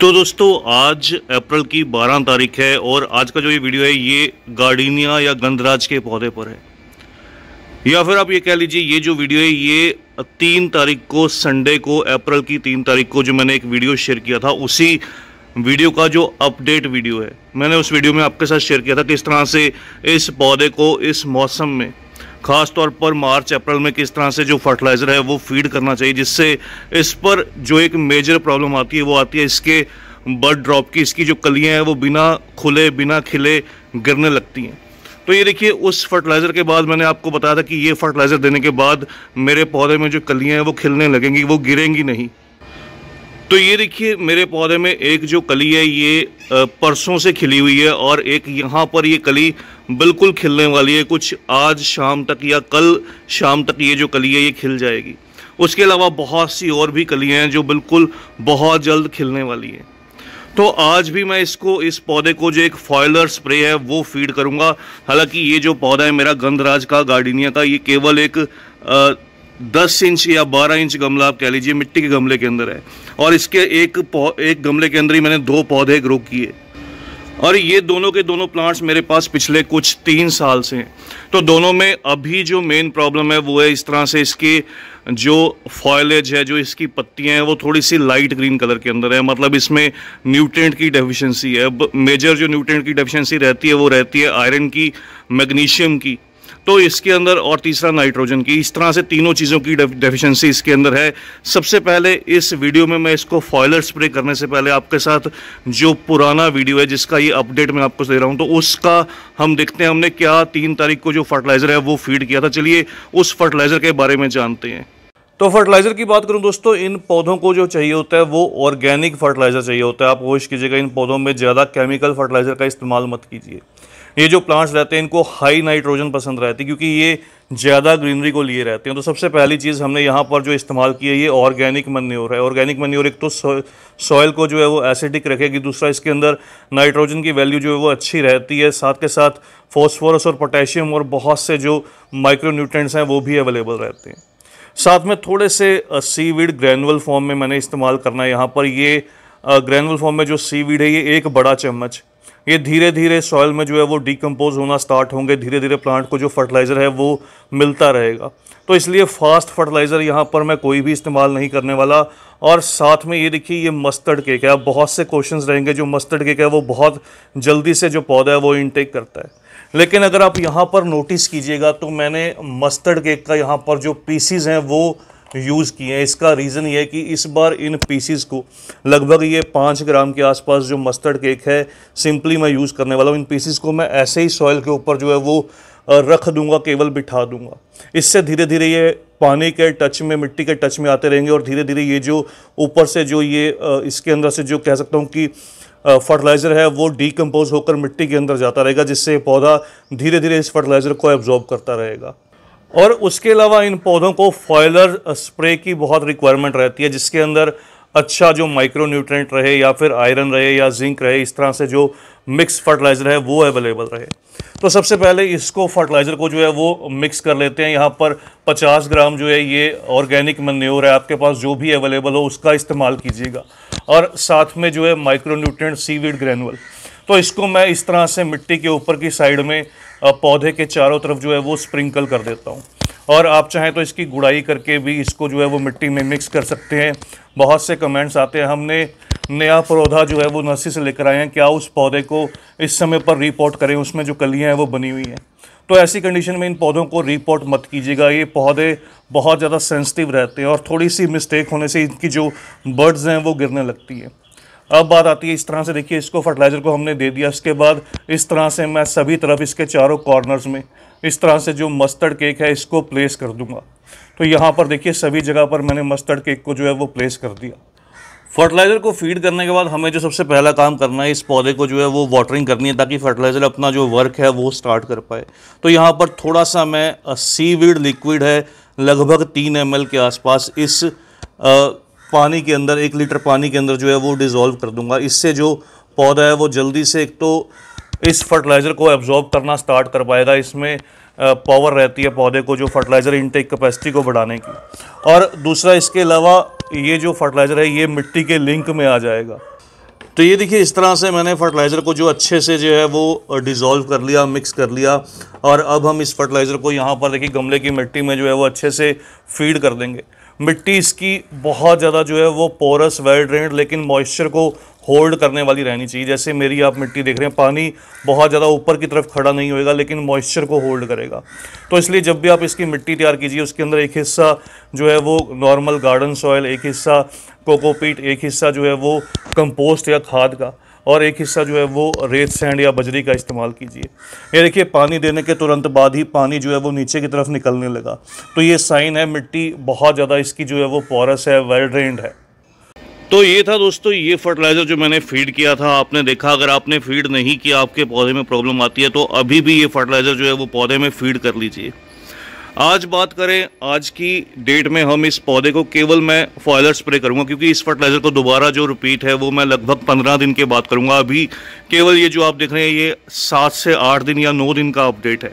तो दोस्तों आज अप्रैल की 12 तारीख है और आज का जो ये वीडियो है ये गार्डिनिया या गंधराज के पौधे पर है या फिर आप ये कह लीजिए ये जो वीडियो है ये तीन तारीख को संडे को अप्रैल की तीन तारीख को जो मैंने एक वीडियो शेयर किया था उसी वीडियो का जो अपडेट वीडियो है मैंने उस वीडियो में आपके साथ शेयर किया था किस तरह से इस पौधे को इस मौसम में ख़ास तौर पर मार्च अप्रैल में किस तरह से जो फर्टिलाइज़र है वो फीड करना चाहिए जिससे इस पर जो एक मेजर प्रॉब्लम आती है वो आती है इसके बर्ड ड्रॉप की इसकी जो कलियाँ हैं वो बिना खुले बिना खिले गिरने लगती हैं तो ये देखिए उस फर्टिलाइज़र के बाद मैंने आपको बताया था कि ये फर्टिलाइज़र देने के बाद मेरे पौधे में जो कलियाँ हैं वो खिलने लगेंगी वो गिरेंगी नहीं तो ये देखिए मेरे पौधे में एक जो कली है ये परसों से खिली हुई है और एक यहाँ पर ये कली बिल्कुल खिलने वाली है कुछ आज शाम तक या कल शाम तक ये जो कली है ये खिल जाएगी उसके अलावा बहुत सी और भी कलियाँ हैं जो बिल्कुल बहुत जल्द खिलने वाली हैं तो आज भी मैं इसको इस पौधे को जो एक फॉयलर स्प्रे है वो फीड करूँगा हालांकि ये जो पौधा है मेरा गंधराज का गार्डनिया का ये केवल एक आ, दस इंच या बारह इंच गमला आप कह लीजिए मिट्टी के गमले के अंदर है और इसके एक एक गमले के अंदर ही मैंने दो पौधे ग्रो किए और ये दोनों के दोनों प्लांट्स मेरे पास पिछले कुछ तीन साल से हैं तो दोनों में अभी जो मेन प्रॉब्लम है वो है इस तरह से इसकी जो फॉयलेज है जो इसकी पत्तियां हैं वो थोड़ी सी लाइट ग्रीन कलर के अंदर है मतलब इसमें न्यूट्रेंट की डेफिशिएंसी है मेजर जो न्यूट्रेंट की डेफिशिएंसी रहती है वो रहती है आयरन की मैग्नीशियम की तो इसके अंदर और तीसरा नाइट्रोजन की इस तरह से तीनों चीज़ों की डेफिशिएंसी इसके अंदर है सबसे पहले इस वीडियो में मैं इसको फॉयलर स्प्रे करने से पहले आपके साथ जो पुराना वीडियो है जिसका ये अपडेट मैं आपको दे रहा हूँ तो उसका हम देखते हैं हमने क्या तीन तारीख को जो फर्टिलाइज़र है वो फीड किया था चलिए उस फर्टिलाइज़र के बारे में जानते हैं तो फर्टिलाइज़र की बात करूं दोस्तों इन पौधों को जो चाहिए होता है वो ऑर्गेनिक फर्टिलाइज़र चाहिए होता है आप कोशिश कीजिएगा इन पौधों में ज़्यादा केमिकल फर्टिलाइज़र का इस्तेमाल मत कीजिए ये जो प्लांट्स रहते हैं इनको हाई नाइट्रोजन पसंद रहती है क्योंकि ये ज़्यादा ग्रीनरी को लिए रहते हैं तो सबसे पहली चीज़ हमने यहाँ पर जो इस्तेमाल की है ये ऑर्गेनिक मन्योर है ऑर्गेनिक मन्योर एक तो सॉयल को जो है वो एसिडिक रखेगी दूसरा इसके अंदर नाइट्रोजन की वैल्यू जो है वो अच्छी रहती है साथ के साथ फॉस्फोरस और पोटेशियम और बहुत से जो माइक्रो न्यूट्रेंट्स हैं वो भी अवेलेबल रहते हैं साथ में थोड़े से सीविड ग्रैनुअल फॉर्म में मैंने इस्तेमाल करना है यहाँ पर ये ग्रैनुअल फॉर्म में जो सीविड है ये एक बड़ा चम्मच ये धीरे धीरे सॉइल में जो है वो डिकम्पोज होना स्टार्ट होंगे धीरे धीरे प्लांट को जो फर्टिलाइज़र है वो मिलता रहेगा तो इसलिए फास्ट फर्टिलाइज़र यहाँ पर मैं कोई भी इस्तेमाल नहीं करने वाला और साथ में ये देखिए ये मस्टर्ड केक है बहुत से क्वेश्चंस रहेंगे जो मस्टर्ड केक है वो बहुत जल्दी से जो पौधा है वो इनटेक करता है लेकिन अगर आप यहाँ पर नोटिस कीजिएगा तो मैंने मस्टर्ड केक का यहाँ पर जो पीसीज हैं वो यूज़ किए हैं इसका रीज़न ये है कि इस बार इन पीसीस को लगभग ये पाँच ग्राम के आसपास जो मस्टर्ड केक है सिंपली मैं यूज़ करने वाला हूँ इन पीसीस को मैं ऐसे ही सॉयल के ऊपर जो है वो रख दूंगा केवल बिठा दूंगा इससे धीरे धीरे ये पानी के टच में मिट्टी के टच में आते रहेंगे और धीरे धीरे ये जो ऊपर से जो ये इसके अंदर से जो कह सकता हूँ कि फर्टिलाइज़र है वो डिकम्पोज होकर मिट्टी के अंदर जाता रहेगा जिससे पौधा धीरे धीरे इस फर्टिलाइज़र को एब्जॉर्ब करता रहेगा और उसके अलावा इन पौधों को फॉयलर स्प्रे की बहुत रिक्वायरमेंट रहती है जिसके अंदर अच्छा जो माइक्रो न्यूट्रेंट रहे या फिर आयरन रहे या जिंक रहे इस तरह से जो मिक्स फर्टिलाइज़र है वो अवेलेबल रहे तो सबसे पहले इसको फर्टिलाइज़र को जो है वो मिक्स कर लेते हैं यहाँ पर 50 ग्राम जो है ये ऑर्गेनिक मन्योर है आपके पास जो भी अवेलेबल हो उसका इस्तेमाल कीजिएगा और साथ में जो है माइक्रो न्यूट्रेंट सीवीड ग्रेनुअल तो इसको मैं इस तरह से मिट्टी के ऊपर की साइड में पौधे के चारों तरफ जो है वो स्प्रिंकल कर देता हूँ और आप चाहें तो इसकी गुड़ाई करके भी इसको जो है वो मिट्टी में मिक्स कर सकते हैं बहुत से कमेंट्स आते हैं हमने नया पौधा जो है वो नर्सरी से लेकर आए हैं क्या उस पौधे को इस समय पर रिपोर्ट करें उसमें जो कलियाँ हैं वो बनी हुई हैं तो ऐसी कंडीशन में इन पौधों को रिपोर्ट मत कीजिएगा ये पौधे बहुत ज़्यादा सेंसिटिव रहते हैं और थोड़ी सी मिस्टेक होने से इनकी जो बर्ड्स हैं वो गिरने लगती है अब बात आती है इस तरह से देखिए इसको फर्टिलाइज़र को हमने दे दिया उसके बाद इस तरह से मैं सभी तरफ इसके चारों कॉर्नर्स में इस तरह से जो मस्टर्ड केक है इसको प्लेस कर दूंगा तो यहाँ पर देखिए सभी जगह पर मैंने मस्टर्ड केक को जो है वो प्लेस कर दिया फर्टिलाइज़र को फीड करने के बाद हमें जो सबसे पहला काम करना है इस पौधे को जो है वो वाटरिंग करनी है ताकि फर्टिलाइज़र अपना जो वर्क है वो स्टार्ट कर पाए तो यहाँ पर थोड़ा सा मैं सीवीड लिक्विड है लगभग तीन एम के आसपास इस आ, पानी के अंदर एक लीटर पानी के अंदर जो है वो डिज़ोल्व कर दूंगा इससे जो पौधा है वो जल्दी से एक तो इस फर्टिलाइज़र को एब्जॉर्ब करना स्टार्ट कर पाएगा इसमें पावर रहती है पौधे को जो फर्टिलाइज़र इनटेक कैपेसिटी को बढ़ाने की और दूसरा इसके अलावा ये जो फर्टिलाइज़र है ये मिट्टी के लिंक में आ जाएगा तो ये देखिए इस तरह से मैंने फर्टिलाइज़र को जो अच्छे से जो है वो डिज़ोल्व कर लिया मिक्स कर लिया और अब हम इस फर्टिलाइज़र को यहाँ पर देखिए गमले की मिट्टी में जो है वो अच्छे से फीड कर देंगे मिट्टी इसकी बहुत ज़्यादा जो है वो पोरस वेल ड्रेन लेकिन मॉइस्चर को होल्ड करने वाली रहनी चाहिए जैसे मेरी आप मिट्टी देख रहे हैं पानी बहुत ज़्यादा ऊपर की तरफ खड़ा नहीं होएगा लेकिन मॉइस्चर को होल्ड करेगा तो इसलिए जब भी आप इसकी मिट्टी तैयार कीजिए उसके अंदर एक हिस्सा जो है वो नॉर्मल गार्डन सॉयल एक हिस्सा कोकोपीट एक हिस्सा जो है वो कंपोस्ट या खाद का और एक हिस्सा जो है वो रेत सैंड या बजरी का इस्तेमाल कीजिए ये देखिए पानी देने के तुरंत बाद ही पानी जो है वो नीचे की तरफ निकलने लगा तो ये साइन है मिट्टी बहुत ज़्यादा इसकी जो है वो पॉरस है वेल ड्रेंड है तो ये था दोस्तों ये फर्टिलाइज़र जो मैंने फीड किया था आपने देखा अगर आपने फीड नहीं किया आपके पौधे में प्रॉब्लम आती है तो अभी भी ये फर्टिलाइज़र जो है वो पौधे में फीड कर लीजिए आज बात करें आज की डेट में हम इस पौधे को केवल मैं फॉयलर स्प्रे करूंगा क्योंकि इस फर्टिलाइज़र को दोबारा जो रिपीट है वो मैं लगभग पंद्रह दिन के बाद करूंगा अभी केवल ये जो आप देख रहे हैं ये सात से आठ दिन या नौ दिन का अपडेट है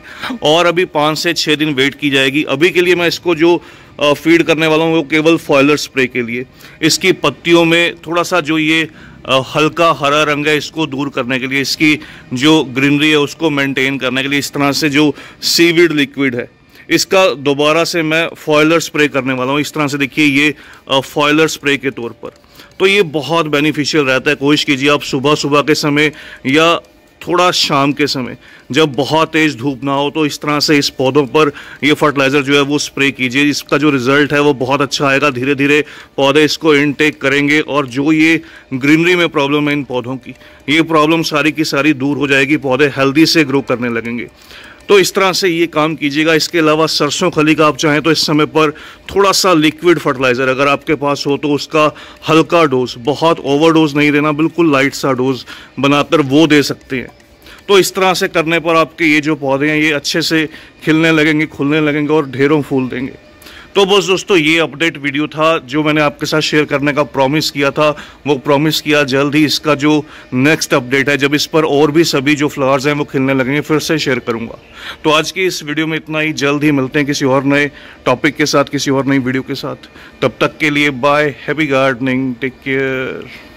और अभी पाँच से छः दिन वेट की जाएगी अभी के लिए मैं इसको जो फीड करने वाला हूँ वो केवल फॉयलर स्प्रे के लिए इसकी पत्तियों में थोड़ा सा जो ये हल्का हरा रंग है इसको दूर करने के लिए इसकी जो ग्रीनरी है उसको मेंटेन करने के लिए इस तरह से जो सीविड लिक्विड है इसका दोबारा से मैं फॉयलर स्प्रे करने वाला हूँ इस तरह से देखिए ये फॉयलर स्प्रे के तौर पर तो ये बहुत बेनिफिशियल रहता है कोशिश कीजिए आप सुबह सुबह के समय या थोड़ा शाम के समय जब बहुत तेज़ धूप ना हो तो इस तरह से इस पौधों पर ये फर्टिलाइज़र जो है वो स्प्रे कीजिए इसका जो रिज़ल्ट है वो बहुत अच्छा आएगा धीरे धीरे पौधे इसको इनटेक करेंगे और जो ये ग्रीनरी में प्रॉब्लम है इन पौधों की ये प्रॉब्लम सारी की सारी दूर हो जाएगी पौधे हेल्दी से ग्रो करने लगेंगे तो इस तरह से ये काम कीजिएगा इसके अलावा सरसों खली का आप चाहें तो इस समय पर थोड़ा सा लिक्विड फर्टिलाइज़र अगर आपके पास हो तो उसका हल्का डोज बहुत ओवर डोज नहीं देना बिल्कुल लाइट सा डोज बनाकर वो दे सकते हैं तो इस तरह से करने पर आपके ये जो पौधे हैं ये अच्छे से खिलने लगेंगे खुलने लगेंगे और ढेरों फूल देंगे तो बस दोस्तों ये अपडेट वीडियो था जो मैंने आपके साथ शेयर करने का प्रॉमिस किया था वो प्रॉमिस किया जल्द ही इसका जो नेक्स्ट अपडेट है जब इस पर और भी सभी जो फ्लावर्स हैं वो खिलने लगेंगे फिर से शेयर करूंगा तो आज की इस वीडियो में इतना ही जल्द ही मिलते हैं किसी और नए टॉपिक के साथ किसी और नई वीडियो के साथ तब तक के लिए bye happy gardening take care